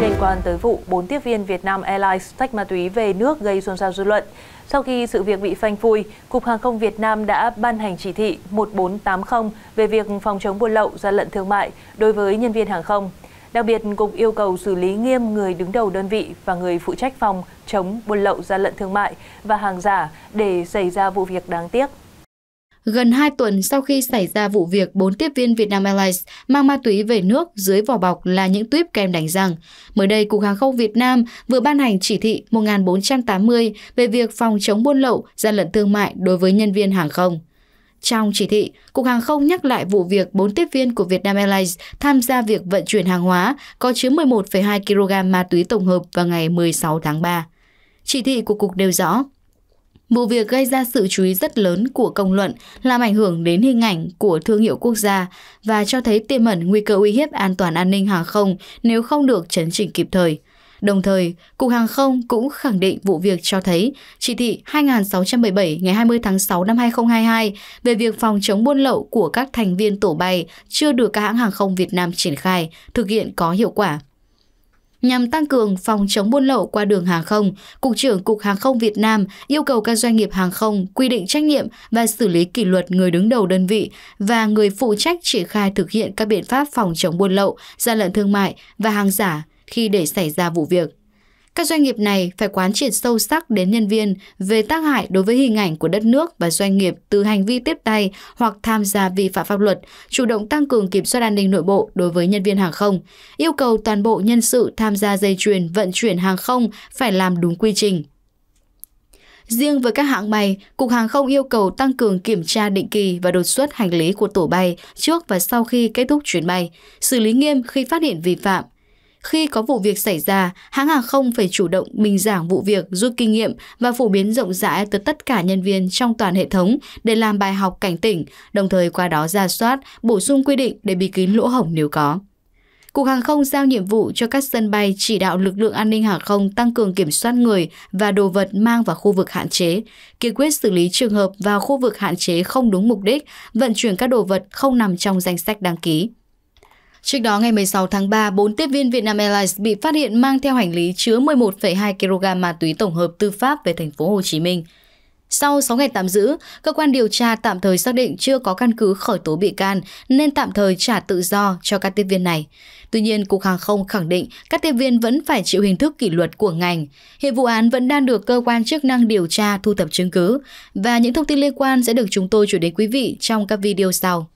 liên quan tới vụ 4 tiếp viên Việt Nam Airlines tách ma túy về nước gây xôn xao dư luận. Sau khi sự việc bị phanh phui, Cục Hàng không Việt Nam đã ban hành chỉ thị 1480 về việc phòng chống buôn lậu, gian lận thương mại đối với nhân viên hàng không. Đặc biệt, Cục yêu cầu xử lý nghiêm người đứng đầu đơn vị và người phụ trách phòng chống buôn lậu, gian lận thương mại và hàng giả để xảy ra vụ việc đáng tiếc. Gần 2 tuần sau khi xảy ra vụ việc 4 tiếp viên Vietnam Airlines mang ma túy về nước dưới vỏ bọc là những tuyếp kem đánh răng, mới đây Cục Hàng không Việt Nam vừa ban hành chỉ thị 1480 về việc phòng chống buôn lậu, gian lận thương mại đối với nhân viên hàng không. Trong chỉ thị, Cục Hàng không nhắc lại vụ việc 4 tiếp viên của Vietnam Airlines tham gia việc vận chuyển hàng hóa có chứa 11,2 kg ma túy tổng hợp vào ngày 16 tháng 3. Chỉ thị của Cục đều rõ, Vụ việc gây ra sự chú ý rất lớn của công luận, làm ảnh hưởng đến hình ảnh của thương hiệu quốc gia và cho thấy tiềm ẩn nguy cơ uy hiếp an toàn an ninh hàng không nếu không được chấn chỉnh kịp thời. Đồng thời, Cục Hàng không cũng khẳng định vụ việc cho thấy chỉ thị 2677 ngày 20 tháng 6 năm 2022 về việc phòng chống buôn lậu của các thành viên tổ bay chưa được các hãng hàng không Việt Nam triển khai, thực hiện có hiệu quả. Nhằm tăng cường phòng chống buôn lậu qua đường hàng không, Cục trưởng Cục Hàng không Việt Nam yêu cầu các doanh nghiệp hàng không quy định trách nhiệm và xử lý kỷ luật người đứng đầu đơn vị và người phụ trách triển khai thực hiện các biện pháp phòng chống buôn lậu, gian lận thương mại và hàng giả khi để xảy ra vụ việc. Các doanh nghiệp này phải quán triệt sâu sắc đến nhân viên về tác hại đối với hình ảnh của đất nước và doanh nghiệp từ hành vi tiếp tay hoặc tham gia vi phạm pháp luật, chủ động tăng cường kiểm soát an ninh nội bộ đối với nhân viên hàng không, yêu cầu toàn bộ nhân sự tham gia dây chuyền vận chuyển hàng không phải làm đúng quy trình, Riêng với các hãng bay, Cục Hàng không yêu cầu tăng cường kiểm tra định kỳ và đột xuất hành lý của tổ bay trước và sau khi kết thúc chuyến bay, xử lý nghiêm khi phát hiện vi phạm, khi có vụ việc xảy ra, hãng hàng không phải chủ động bình giảng vụ việc, rút kinh nghiệm và phổ biến rộng rãi tới tất cả nhân viên trong toàn hệ thống để làm bài học cảnh tỉnh, đồng thời qua đó ra soát, bổ sung quy định để bị kín lỗ hổng nếu có. Cục Hàng không giao nhiệm vụ cho các sân bay chỉ đạo lực lượng an ninh hàng không tăng cường kiểm soát người và đồ vật mang vào khu vực hạn chế, kiên quyết xử lý trường hợp vào khu vực hạn chế không đúng mục đích, vận chuyển các đồ vật không nằm trong danh sách đăng ký. Trước đó ngày 16 tháng 3, 4 tiếp viên Vietnam Airlines bị phát hiện mang theo hành lý chứa 11,2 kg ma túy tổng hợp tư pháp về thành phố Hồ Chí Minh. Sau 6 ngày tạm giữ, cơ quan điều tra tạm thời xác định chưa có căn cứ khởi tố bị can nên tạm thời trả tự do cho các tiếp viên này. Tuy nhiên, Cục Hàng không khẳng định các tiếp viên vẫn phải chịu hình thức kỷ luật của ngành. Hiện vụ án vẫn đang được cơ quan chức năng điều tra thu thập chứng cứ và những thông tin liên quan sẽ được chúng tôi chuyển đến quý vị trong các video sau.